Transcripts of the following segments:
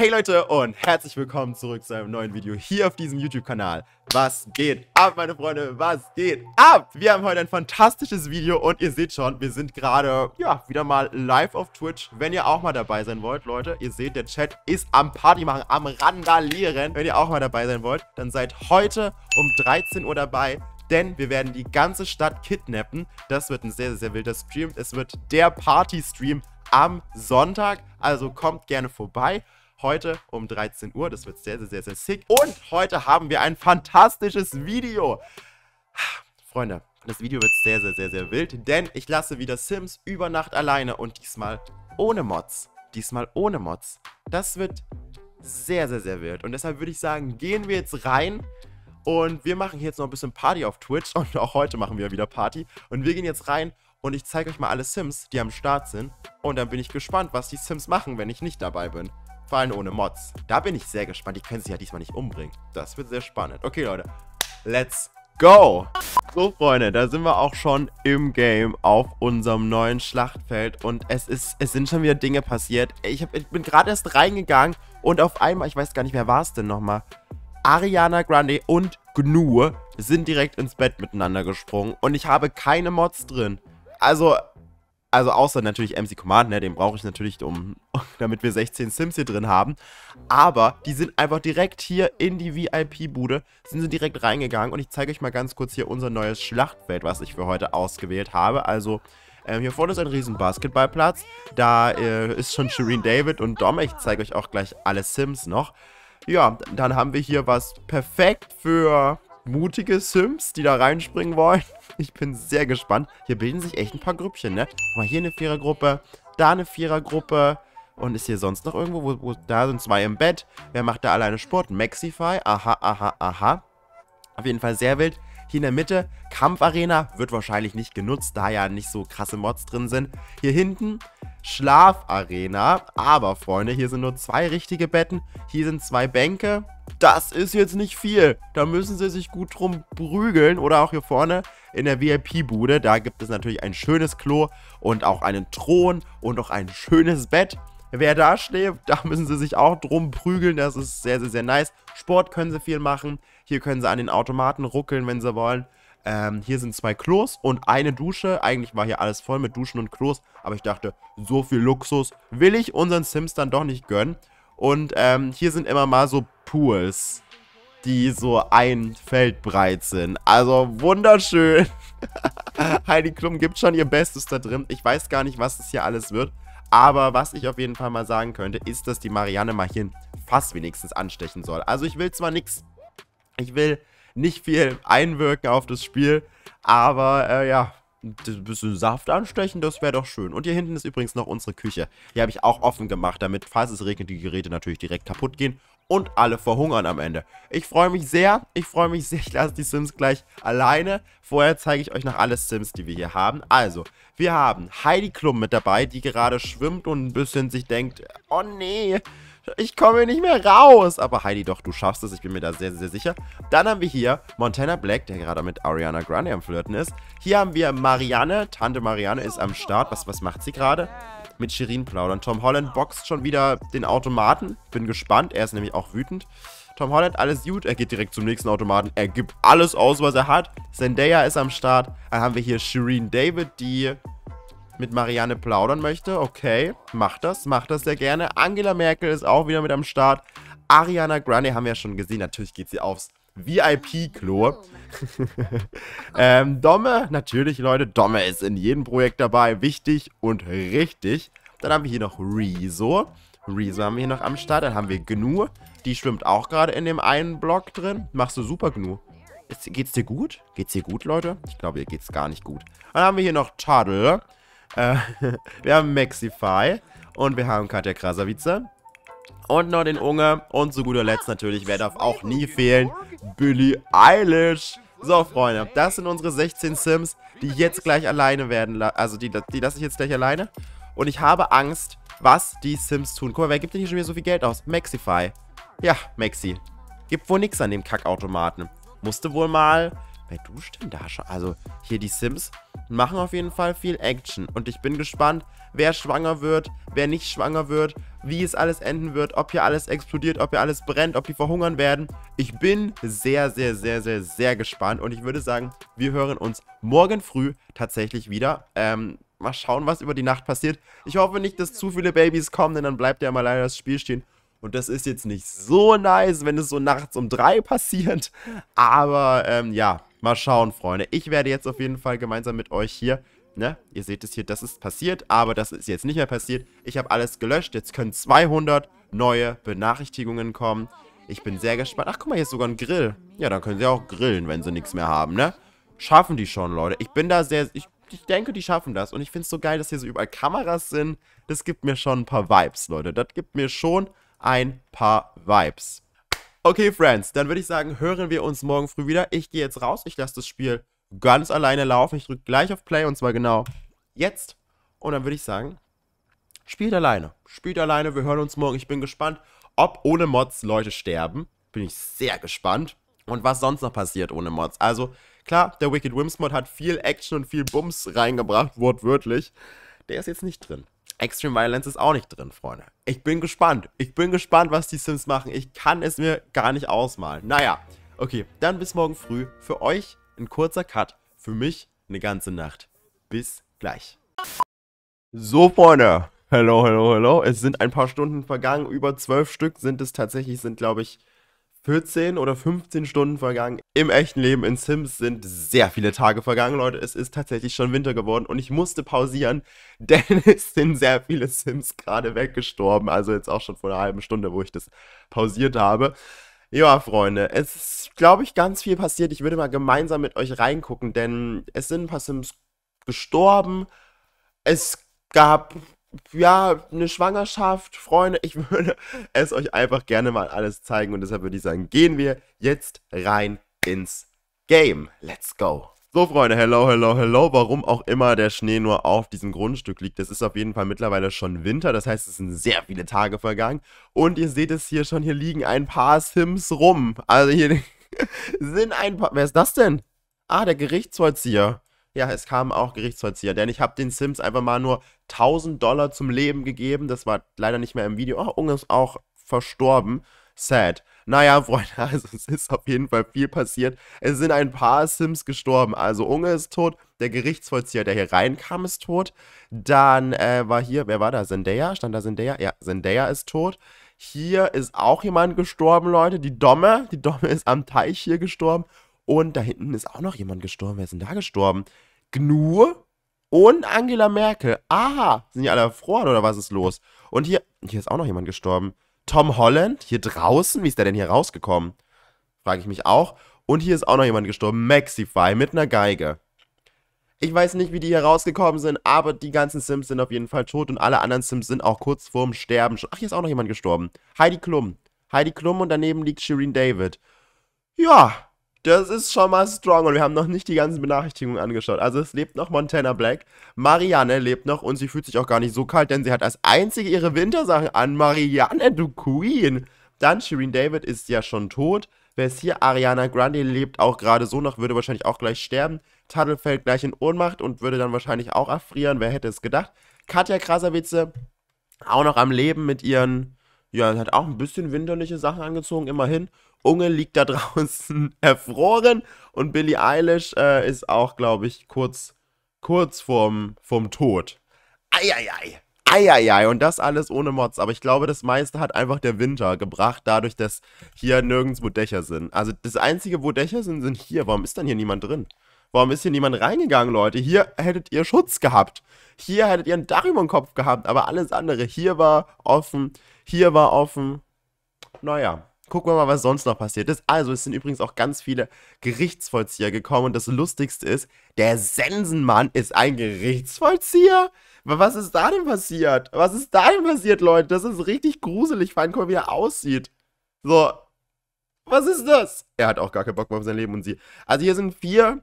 Hey Leute und herzlich willkommen zurück zu einem neuen Video hier auf diesem YouTube-Kanal. Was geht ab, meine Freunde? Was geht ab? Wir haben heute ein fantastisches Video und ihr seht schon, wir sind gerade, ja, wieder mal live auf Twitch. Wenn ihr auch mal dabei sein wollt, Leute, ihr seht, der Chat ist am Party machen, am Randalieren. Wenn ihr auch mal dabei sein wollt, dann seid heute um 13 Uhr dabei denn wir werden die ganze Stadt kidnappen. Das wird ein sehr, sehr, sehr wilder Stream. Es wird der Party-Stream am Sonntag, also kommt gerne vorbei heute um 13 Uhr. Das wird sehr, sehr, sehr, sehr sick. Und heute haben wir ein fantastisches Video. Freunde, das Video wird sehr, sehr, sehr, sehr wild, denn ich lasse wieder Sims über Nacht alleine und diesmal ohne Mods. Diesmal ohne Mods. Das wird sehr, sehr, sehr wild. Und deshalb würde ich sagen, gehen wir jetzt rein und wir machen hier jetzt noch ein bisschen Party auf Twitch und auch heute machen wir wieder Party. Und wir gehen jetzt rein und ich zeige euch mal alle Sims, die am Start sind. Und dann bin ich gespannt, was die Sims machen, wenn ich nicht dabei bin abfallen ohne Mods. Da bin ich sehr gespannt. Die können sich ja diesmal nicht umbringen. Das wird sehr spannend. Okay, Leute. Let's go! So, Freunde, da sind wir auch schon im Game auf unserem neuen Schlachtfeld und es ist, es sind schon wieder Dinge passiert. Ich, hab, ich bin gerade erst reingegangen und auf einmal, ich weiß gar nicht, wer war es denn nochmal? Ariana Grande und Gnu sind direkt ins Bett miteinander gesprungen und ich habe keine Mods drin. Also, also außer natürlich MC Command, ne, den brauche ich natürlich, um, damit wir 16 Sims hier drin haben. Aber die sind einfach direkt hier in die VIP-Bude, sind sie direkt reingegangen. Und ich zeige euch mal ganz kurz hier unser neues Schlachtfeld, was ich für heute ausgewählt habe. Also, ähm, hier vorne ist ein riesen Basketballplatz. Da äh, ist schon Shireen David und Dom. Ich zeige euch auch gleich alle Sims noch. Ja, dann haben wir hier was perfekt für mutige Sims, die da reinspringen wollen. Ich bin sehr gespannt. Hier bilden sich echt ein paar Grüppchen, ne? Guck mal, hier eine Vierergruppe, da eine Vierergruppe. Und ist hier sonst noch irgendwo? Wo, wo, da sind zwei im Bett. Wer macht da alleine Sport? Maxify. Aha, aha, aha. Auf jeden Fall sehr wild. Hier in der Mitte, Kampfarena, wird wahrscheinlich nicht genutzt, da ja nicht so krasse Mods drin sind. Hier hinten, Schlafarena. Aber, Freunde, hier sind nur zwei richtige Betten. Hier sind zwei Bänke. Das ist jetzt nicht viel. Da müssen sie sich gut drum prügeln. Oder auch hier vorne in der VIP-Bude. Da gibt es natürlich ein schönes Klo und auch einen Thron und auch ein schönes Bett. Wer da schläft, da müssen sie sich auch drum prügeln. Das ist sehr, sehr, sehr nice. Sport können sie viel machen. Hier können sie an den Automaten ruckeln, wenn sie wollen. Ähm, hier sind zwei Klos und eine Dusche. Eigentlich war hier alles voll mit Duschen und Klos. Aber ich dachte, so viel Luxus will ich unseren Sims dann doch nicht gönnen. Und ähm, hier sind immer mal so Pools, die so ein Feld breit sind. Also wunderschön. Heidi Klum gibt schon ihr Bestes da drin. Ich weiß gar nicht, was das hier alles wird. Aber was ich auf jeden Fall mal sagen könnte, ist, dass die Marianne mal hier ein Fass wenigstens anstechen soll. Also ich will zwar nichts ich will nicht viel einwirken auf das Spiel, aber äh, ja, ein bisschen Saft anstechen, das wäre doch schön. Und hier hinten ist übrigens noch unsere Küche. Die habe ich auch offen gemacht, damit, falls es regnet, die Geräte natürlich direkt kaputt gehen und alle verhungern am Ende. Ich freue mich sehr, ich freue mich sehr, ich lasse die Sims gleich alleine. Vorher zeige ich euch noch alle Sims, die wir hier haben. Also, wir haben Heidi Klum mit dabei, die gerade schwimmt und ein bisschen sich denkt, oh nee, ich komme nicht mehr raus. Aber Heidi, doch, du schaffst es. Ich bin mir da sehr, sehr sicher. Dann haben wir hier Montana Black, der gerade mit Ariana Grande am Flirten ist. Hier haben wir Marianne. Tante Marianne ist am Start. Was, was macht sie gerade? Mit Shirin plaudern. Tom Holland boxt schon wieder den Automaten. Bin gespannt. Er ist nämlich auch wütend. Tom Holland, alles gut. Er geht direkt zum nächsten Automaten. Er gibt alles aus, was er hat. Zendaya ist am Start. Dann haben wir hier Shireen David, die mit Marianne plaudern möchte, okay, macht das, macht das sehr gerne. Angela Merkel ist auch wieder mit am Start. Ariana Grande haben wir ja schon gesehen, natürlich geht sie aufs VIP-Klo. Oh ähm, Domme, natürlich, Leute, Domme ist in jedem Projekt dabei, wichtig und richtig. Dann haben wir hier noch Rezo. Rezo haben wir hier noch am Start. Dann haben wir Gnu. Die schwimmt auch gerade in dem einen Block drin. Machst du super, Gnu. geht's dir gut? Geht's dir gut, Leute? Ich glaube, ihr geht's gar nicht gut. Dann haben wir hier noch Tadel. Äh, wir haben Maxify und wir haben Katja Krasavice. Und noch den Unge. Und zu guter Letzt natürlich, wer darf auch nie fehlen, Billie Eilish. So, Freunde, das sind unsere 16 Sims, die jetzt gleich alleine werden. Also, die, die lasse ich jetzt gleich alleine. Und ich habe Angst, was die Sims tun. Guck mal, wer gibt denn hier schon wieder so viel Geld aus? Maxify. Ja, Maxi. Gibt wohl nichts an dem Kackautomaten. Musste wohl mal Wer duscht denn da schon? Also, hier die Sims machen auf jeden Fall viel Action. Und ich bin gespannt, wer schwanger wird, wer nicht schwanger wird, wie es alles enden wird, ob hier alles explodiert, ob hier alles brennt, ob die verhungern werden. Ich bin sehr, sehr, sehr, sehr, sehr gespannt. Und ich würde sagen, wir hören uns morgen früh tatsächlich wieder. Ähm, mal schauen, was über die Nacht passiert. Ich hoffe nicht, dass zu viele Babys kommen, denn dann bleibt ja mal leider das Spiel stehen. Und das ist jetzt nicht so nice, wenn es so nachts um drei passiert. Aber ähm, ja, Mal schauen, Freunde. Ich werde jetzt auf jeden Fall gemeinsam mit euch hier, ne, ihr seht es hier, das ist passiert, aber das ist jetzt nicht mehr passiert. Ich habe alles gelöscht, jetzt können 200 neue Benachrichtigungen kommen. Ich bin sehr gespannt. Ach, guck mal, hier ist sogar ein Grill. Ja, dann können sie auch grillen, wenn sie nichts mehr haben, ne? Schaffen die schon, Leute. Ich bin da sehr... Ich, ich denke, die schaffen das. Und ich finde es so geil, dass hier so überall Kameras sind. Das gibt mir schon ein paar Vibes, Leute. Das gibt mir schon ein paar Vibes. Okay, Friends, dann würde ich sagen, hören wir uns morgen früh wieder. Ich gehe jetzt raus, ich lasse das Spiel ganz alleine laufen. Ich drücke gleich auf Play und zwar genau jetzt. Und dann würde ich sagen, spielt alleine. Spielt alleine, wir hören uns morgen. Ich bin gespannt, ob ohne Mods Leute sterben. Bin ich sehr gespannt. Und was sonst noch passiert ohne Mods. Also, klar, der Wicked Wims Mod hat viel Action und viel Bums reingebracht, wortwörtlich. Der ist jetzt nicht drin. Extreme Violence ist auch nicht drin, Freunde. Ich bin gespannt. Ich bin gespannt, was die Sims machen. Ich kann es mir gar nicht ausmalen. Naja, okay, dann bis morgen früh. Für euch ein kurzer Cut. Für mich eine ganze Nacht. Bis gleich. So, Freunde. Hello, hello, hello. Es sind ein paar Stunden vergangen. Über zwölf Stück sind es tatsächlich, sind, glaube ich, 14 oder 15 Stunden vergangen. Im echten Leben in Sims sind sehr viele Tage vergangen, Leute. Es ist tatsächlich schon Winter geworden und ich musste pausieren, denn es sind sehr viele Sims gerade weggestorben. Also jetzt auch schon vor einer halben Stunde, wo ich das pausiert habe. Ja, Freunde, es ist, glaube ich, ganz viel passiert. Ich würde mal gemeinsam mit euch reingucken, denn es sind ein paar Sims gestorben. Es gab ja, eine Schwangerschaft, Freunde, ich würde es euch einfach gerne mal alles zeigen und deshalb würde ich sagen, gehen wir jetzt rein ins Game. Let's go. So, Freunde, hello, hello, hello. Warum auch immer der Schnee nur auf diesem Grundstück liegt. Es ist auf jeden Fall mittlerweile schon Winter. Das heißt, es sind sehr viele Tage vergangen. Und ihr seht es hier schon, hier liegen ein paar Sims rum. Also hier sind ein paar... Wer ist das denn? Ah, der Gerichtsvollzieher ja, es kamen auch Gerichtsvollzieher, denn ich habe den Sims einfach mal nur 1000 Dollar zum Leben gegeben. Das war leider nicht mehr im Video. Oh, Unge ist auch verstorben. Sad. Naja, Freunde, also es ist auf jeden Fall viel passiert. Es sind ein paar Sims gestorben. Also Unge ist tot, der Gerichtsvollzieher, der hier reinkam, ist tot. Dann äh, war hier, wer war da? Zendaya? Stand da Zendaya? Ja, Zendaya ist tot. Hier ist auch jemand gestorben, Leute. Die Domme, die Domme ist am Teich hier gestorben. Und da hinten ist auch noch jemand gestorben. Wer ist denn da gestorben? Gnu und Angela Merkel. Aha, sind die alle erfroren oder was ist los? Und hier, hier ist auch noch jemand gestorben. Tom Holland, hier draußen? Wie ist der denn hier rausgekommen? Frage ich mich auch. Und hier ist auch noch jemand gestorben. Maxify mit einer Geige. Ich weiß nicht, wie die hier rausgekommen sind, aber die ganzen Sims sind auf jeden Fall tot und alle anderen Sims sind auch kurz vorm Sterben. Ach, hier ist auch noch jemand gestorben. Heidi Klum. Heidi Klum und daneben liegt Shireen David. Ja, das ist schon mal strong und wir haben noch nicht die ganzen Benachrichtigungen angeschaut. Also es lebt noch Montana Black, Marianne lebt noch und sie fühlt sich auch gar nicht so kalt, denn sie hat als einzige ihre Wintersachen an. Marianne, du Queen! Dann Shireen David ist ja schon tot. Wer ist hier? Ariana Grande lebt auch gerade so noch, würde wahrscheinlich auch gleich sterben. Tuttle fällt gleich in Ohnmacht und würde dann wahrscheinlich auch erfrieren. Wer hätte es gedacht? Katja Krasavice auch noch am Leben mit ihren, ja, hat auch ein bisschen winterliche Sachen angezogen, immerhin. Unge liegt da draußen erfroren und Billie Eilish äh, ist auch, glaube ich, kurz, kurz vorm, vorm Tod. Eieiei. Eieiei, und das alles ohne Mods. Aber ich glaube, das meiste hat einfach der Winter gebracht, dadurch, dass hier nirgendwo Dächer sind. Also das Einzige, wo Dächer sind, sind hier. Warum ist dann hier niemand drin? Warum ist hier niemand reingegangen, Leute? Hier hättet ihr Schutz gehabt. Hier hättet ihr ein Dach über den Kopf gehabt. Aber alles andere, hier war offen, hier war offen. Naja, gucken wir mal, was sonst noch passiert ist. Also, es sind übrigens auch ganz viele Gerichtsvollzieher gekommen und das Lustigste ist, der Sensenmann ist ein Gerichtsvollzieher? Was ist da denn passiert? Was ist da denn passiert, Leute? Das ist richtig gruselig, vor allem, wie er aussieht. So, was ist das? Er hat auch gar keinen Bock mehr auf sein Leben und sie. Also hier sind vier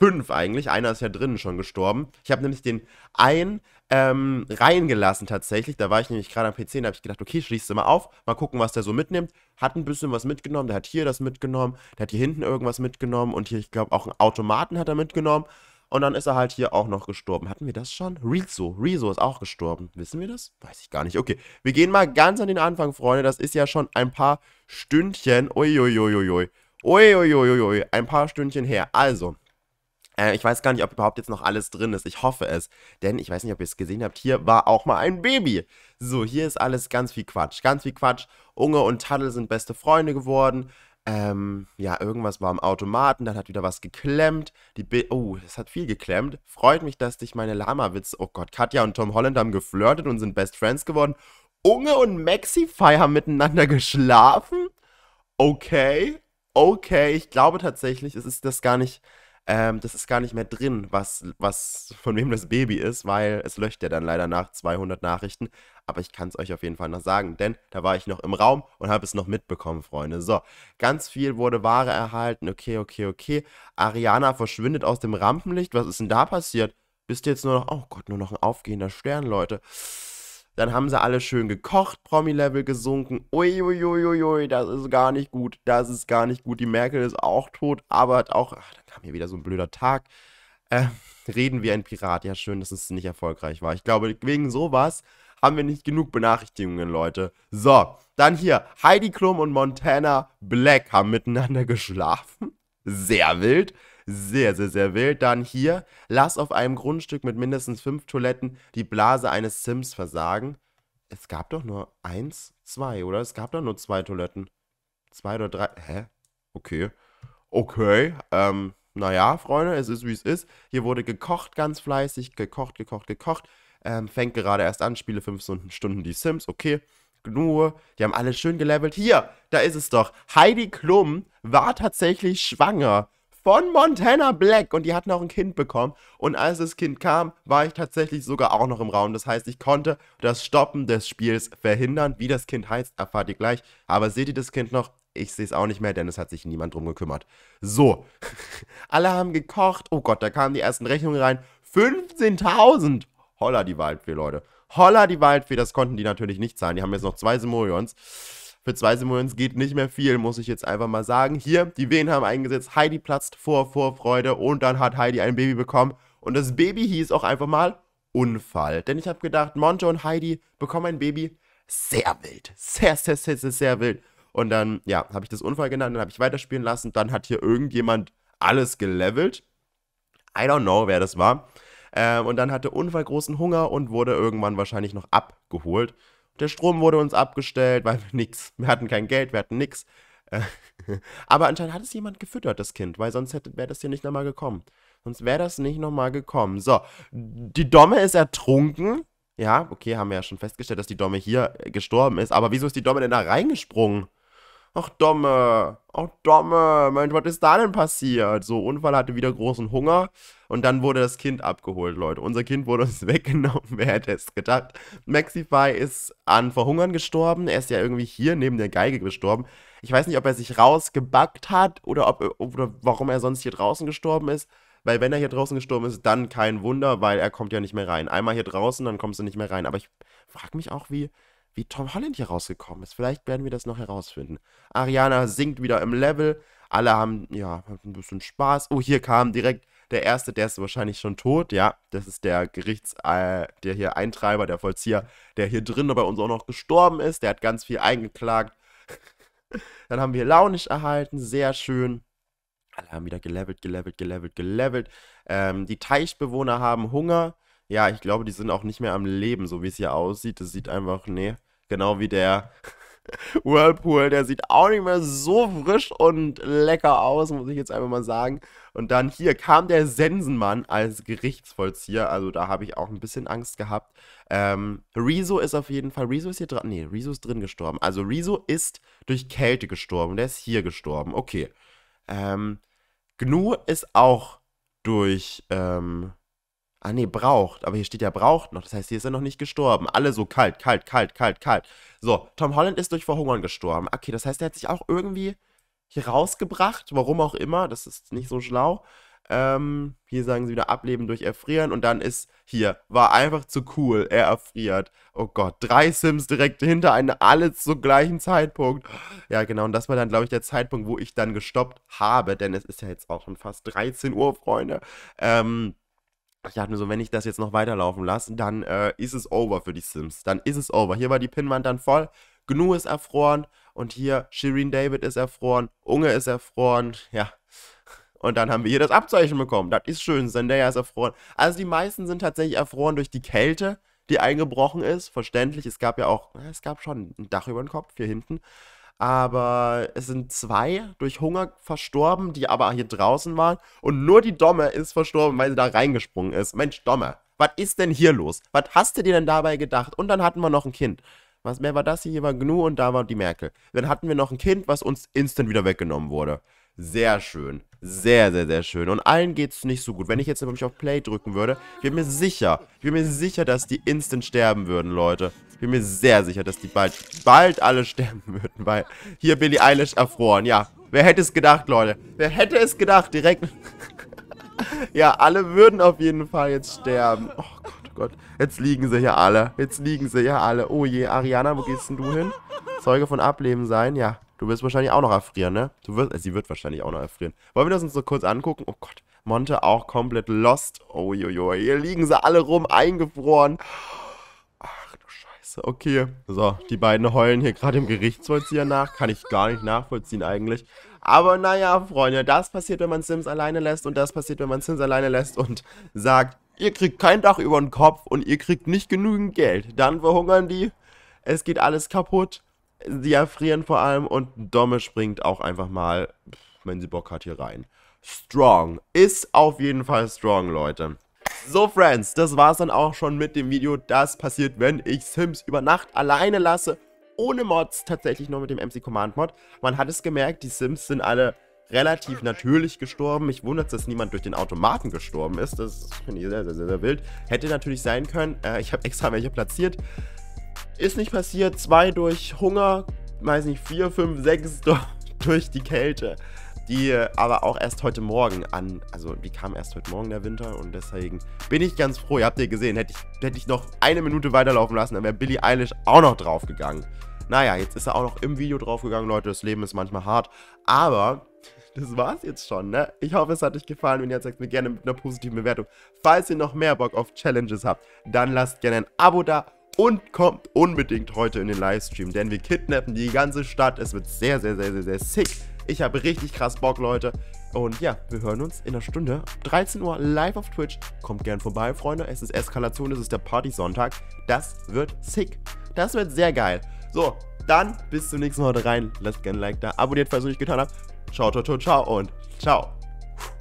fünf eigentlich. Einer ist ja drinnen schon gestorben. Ich habe nämlich den einen ähm, reingelassen tatsächlich. Da war ich nämlich gerade am PC und habe ich gedacht, okay, schließt sie mal auf, mal gucken, was der so mitnimmt. Hat ein bisschen was mitgenommen. Der hat hier das mitgenommen, der hat hier hinten irgendwas mitgenommen und hier, ich glaube, auch einen Automaten hat er mitgenommen. Und dann ist er halt hier auch noch gestorben. Hatten wir das schon? Rizo. Rizo ist auch gestorben. Wissen wir das? Weiß ich gar nicht. Okay, wir gehen mal ganz an den Anfang, Freunde. Das ist ja schon ein paar Stündchen. Uiuiuiui. Uiuiuiui. Ein paar Stündchen her. Also, äh, ich weiß gar nicht, ob überhaupt jetzt noch alles drin ist. Ich hoffe es. Denn ich weiß nicht, ob ihr es gesehen habt, hier war auch mal ein Baby. So, hier ist alles ganz viel Quatsch. Ganz viel Quatsch. Unge und Taddel sind beste Freunde geworden. Ähm, ja, irgendwas war am Automaten, dann hat wieder was geklemmt. Die Bi oh, es hat viel geklemmt. Freut mich, dass dich meine Lama-Witze. Oh Gott, Katja und Tom Holland haben geflirtet und sind Best Friends geworden. Unge und Maxify haben miteinander geschlafen? Okay, okay, ich glaube tatsächlich, es ist das gar nicht ähm, das ist gar nicht mehr drin, was, was, von wem das Baby ist, weil es löscht ja dann leider nach 200 Nachrichten. Aber ich kann es euch auf jeden Fall noch sagen, denn da war ich noch im Raum und habe es noch mitbekommen, Freunde. So, ganz viel wurde Ware erhalten. Okay, okay, okay. Ariana verschwindet aus dem Rampenlicht. Was ist denn da passiert? Bist du jetzt nur noch, oh Gott, nur noch ein aufgehender Stern, Leute. Dann haben sie alle schön gekocht, Promi-Level gesunken. Uiuiuiui, das ist gar nicht gut. Das ist gar nicht gut. Die Merkel ist auch tot, aber hat auch. Ach, dann kam hier wieder so ein blöder Tag. Äh, reden wie ein Pirat. Ja, schön, dass es nicht erfolgreich war. Ich glaube, wegen sowas haben wir nicht genug Benachrichtigungen, Leute. So, dann hier. Heidi Klum und Montana Black haben miteinander geschlafen. Sehr wild sehr, sehr, sehr wild. Dann hier, lass auf einem Grundstück mit mindestens fünf Toiletten die Blase eines Sims versagen. Es gab doch nur eins, zwei, oder? Es gab doch nur zwei Toiletten. Zwei oder drei. Hä? Okay. Okay. Ähm, naja, Freunde, es ist wie es ist. Hier wurde gekocht ganz fleißig. Gekocht, gekocht, gekocht. Ähm, fängt gerade erst an, spiele fünf Stunden die Sims. Okay. Nur, die haben alle schön gelevelt. Hier, da ist es doch. Heidi Klum war tatsächlich schwanger von Montana Black und die hatten auch ein Kind bekommen. Und als das Kind kam, war ich tatsächlich sogar auch noch im Raum. Das heißt, ich konnte das Stoppen des Spiels verhindern. Wie das Kind heißt, erfahrt ihr gleich. Aber seht ihr das Kind noch? Ich sehe es auch nicht mehr, denn es hat sich niemand drum gekümmert. So, alle haben gekocht. Oh Gott, da kamen die ersten Rechnungen rein. 15.000! Holla die Waldfee, Leute. Holla die Waldfee, das konnten die natürlich nicht zahlen. Die haben jetzt noch zwei Simoleons. Für zwei Simulants geht nicht mehr viel, muss ich jetzt einfach mal sagen. Hier, die Wehen haben eingesetzt, Heidi platzt vor Vorfreude und dann hat Heidi ein Baby bekommen. Und das Baby hieß auch einfach mal Unfall. Denn ich habe gedacht, Monjo und Heidi bekommen ein Baby sehr wild. Sehr, sehr, sehr, sehr, sehr wild. Und dann, ja, habe ich das Unfall genannt, dann habe ich weiterspielen lassen. Dann hat hier irgendjemand alles gelevelt. I don't know, wer das war. Ähm, und dann hatte Unfall großen Hunger und wurde irgendwann wahrscheinlich noch abgeholt. Der Strom wurde uns abgestellt, weil wir nichts. Wir hatten kein Geld, wir hatten nichts. Äh, aber anscheinend hat es jemand gefüttert, das Kind, weil sonst wäre das hier nicht nochmal gekommen. Sonst wäre das nicht nochmal gekommen. So, die Domme ist ertrunken. Ja, okay, haben wir ja schon festgestellt, dass die Domme hier äh, gestorben ist. Aber wieso ist die Domme denn da reingesprungen? Ach, Domme, ach, Domme, Mensch, was ist da denn passiert? So, Unfall hatte wieder großen Hunger und dann wurde das Kind abgeholt, Leute. Unser Kind wurde uns weggenommen, wer hätte es gedacht? Maxify ist an Verhungern gestorben, er ist ja irgendwie hier neben der Geige gestorben. Ich weiß nicht, ob er sich rausgebackt hat oder, ob, oder warum er sonst hier draußen gestorben ist. Weil wenn er hier draußen gestorben ist, dann kein Wunder, weil er kommt ja nicht mehr rein. Einmal hier draußen, dann kommst du nicht mehr rein. Aber ich frage mich auch, wie, wie Tom Holland hier rausgekommen ist. Vielleicht werden wir das noch herausfinden. Ariana sinkt wieder im Level. Alle haben, ja, ein bisschen Spaß. Oh, hier kam direkt der Erste, der ist wahrscheinlich schon tot. Ja, das ist der Gerichts-, äh, der hier Eintreiber, der Vollzieher, der hier drin bei uns auch noch gestorben ist. Der hat ganz viel eingeklagt. Dann haben wir Launisch erhalten. Sehr schön. Alle haben wieder gelevelt, gelevelt, gelevelt, gelevelt. Ähm, die Teichbewohner haben Hunger ja, ich glaube, die sind auch nicht mehr am Leben, so wie es hier aussieht. Das sieht einfach, nee, genau wie der Whirlpool, der sieht auch nicht mehr so frisch und lecker aus, muss ich jetzt einfach mal sagen. Und dann hier kam der Sensenmann als Gerichtsvollzieher, also da habe ich auch ein bisschen Angst gehabt. Ähm, Riso ist auf jeden Fall, Riso ist hier dran, nee, Riso ist drin gestorben. Also Riso ist durch Kälte gestorben, der ist hier gestorben, okay. Ähm, Gnu ist auch durch, ähm, Ah nee, braucht. Aber hier steht ja braucht noch. Das heißt, hier ist er noch nicht gestorben. Alle so kalt, kalt, kalt, kalt, kalt. So, Tom Holland ist durch Verhungern gestorben. Okay, das heißt, er hat sich auch irgendwie hier rausgebracht. Warum auch immer. Das ist nicht so schlau. Ähm, hier sagen sie wieder ableben durch Erfrieren und dann ist hier, war einfach zu cool, er erfriert. Oh Gott, drei Sims direkt hinter einem, alle zum gleichen Zeitpunkt. Ja, genau, und das war dann, glaube ich, der Zeitpunkt, wo ich dann gestoppt habe, denn es ist ja jetzt auch schon fast 13 Uhr, Freunde. Ähm, ich dachte mir so, wenn ich das jetzt noch weiterlaufen lasse, dann äh, ist es over für die Sims. Dann ist es over. Hier war die Pinnwand dann voll. Gnu ist erfroren und hier Shireen David ist erfroren, Unge ist erfroren, ja. Und dann haben wir hier das Abzeichen bekommen. Das ist schön, Zendaya ist erfroren. Also die meisten sind tatsächlich erfroren durch die Kälte, die eingebrochen ist. Verständlich, es gab ja auch, es gab schon ein Dach über den Kopf hier hinten aber es sind zwei durch Hunger verstorben, die aber hier draußen waren. Und nur die Domme ist verstorben, weil sie da reingesprungen ist. Mensch, Domme, was ist denn hier los? Was hast du dir denn dabei gedacht? Und dann hatten wir noch ein Kind. Was, mehr war das hier? Hier war Gnu und da war die Merkel. Dann hatten wir noch ein Kind, was uns instant wieder weggenommen wurde. Sehr schön. Sehr, sehr, sehr schön. Und allen geht es nicht so gut. Wenn ich jetzt nämlich auf Play drücken würde, ich bin mir sicher, ich bin mir sicher, dass die instant sterben würden, Leute bin mir sehr sicher, dass die bald, bald alle sterben würden, weil hier Billie Eilish erfroren. Ja, wer hätte es gedacht, Leute? Wer hätte es gedacht? Direkt. ja, alle würden auf jeden Fall jetzt sterben. Oh Gott, oh Gott. Jetzt liegen sie hier alle. Jetzt liegen sie hier alle. Oh je, Ariana, wo gehst denn du hin? Zeuge von Ableben sein, ja. Du wirst wahrscheinlich auch noch erfrieren, ne? Du wirst, äh, sie wird wahrscheinlich auch noch erfrieren. Wollen wir das uns so kurz angucken? Oh Gott, Monte auch komplett lost. Oh, Uiuiui, hier liegen sie alle rum, eingefroren. Oh, krass. Okay. So, die beiden heulen hier gerade im Gerichtsvollzieher nach. Kann ich gar nicht nachvollziehen eigentlich. Aber naja, Freunde, das passiert, wenn man Sims alleine lässt und das passiert, wenn man Sims alleine lässt und sagt, ihr kriegt kein Dach über den Kopf und ihr kriegt nicht genügend Geld. Dann verhungern die, es geht alles kaputt, sie erfrieren vor allem und Domme springt auch einfach mal, wenn sie Bock hat, hier rein. Strong. Ist auf jeden Fall strong, Leute. So, Friends, das war's dann auch schon mit dem Video. Das passiert, wenn ich Sims über Nacht alleine lasse, ohne Mods, tatsächlich nur mit dem MC Command Mod. Man hat es gemerkt, die Sims sind alle relativ natürlich gestorben. Mich wundert, dass niemand durch den Automaten gestorben ist. Das finde ich sehr, sehr, sehr, sehr wild. Hätte natürlich sein können. Äh, ich habe extra welche platziert. Ist nicht passiert. Zwei durch Hunger, weiß nicht, vier, fünf, sechs durch die Kälte die äh, aber auch erst heute Morgen an, also die kam erst heute Morgen der Winter und deswegen bin ich ganz froh. Ihr habt ja gesehen, hätte ich, hätte ich noch eine Minute weiterlaufen lassen, dann wäre Billie Eilish auch noch draufgegangen. Naja, jetzt ist er auch noch im Video draufgegangen, Leute, das Leben ist manchmal hart, aber das war's jetzt schon, ne? Ich hoffe, es hat euch gefallen. Wenn ja, zeigt mir gerne mit einer positiven Bewertung. Falls ihr noch mehr Bock auf Challenges habt, dann lasst gerne ein Abo da und kommt unbedingt heute in den Livestream, denn wir kidnappen die ganze Stadt. Es wird sehr, sehr, sehr, sehr, sehr sick. Ich habe richtig krass Bock, Leute. Und ja, wir hören uns in einer Stunde. 13 Uhr live auf Twitch. Kommt gern vorbei, Freunde. Es ist Eskalation, es ist der Party-Sonntag. Das wird sick. Das wird sehr geil. So, dann bis zum nächsten Mal rein. Lasst gerne ein Like da. Abonniert, falls ihr es nicht getan habt. Ciao, ciao, ciao, ciao und ciao.